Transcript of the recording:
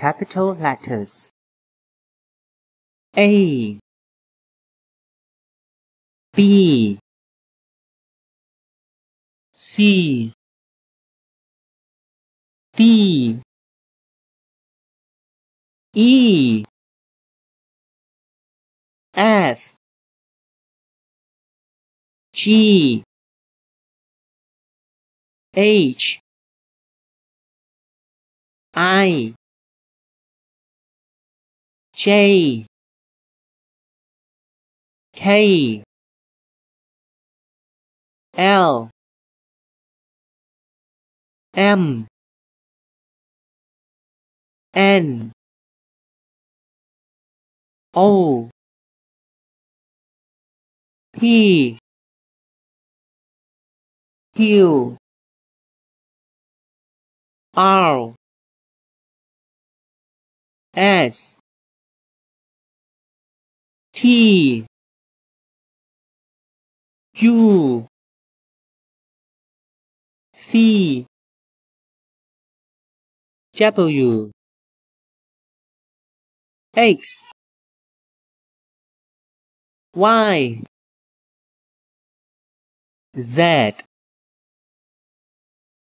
capital letters. A B C D E F G H I J K L M N O P Q R S T U C W X Y Z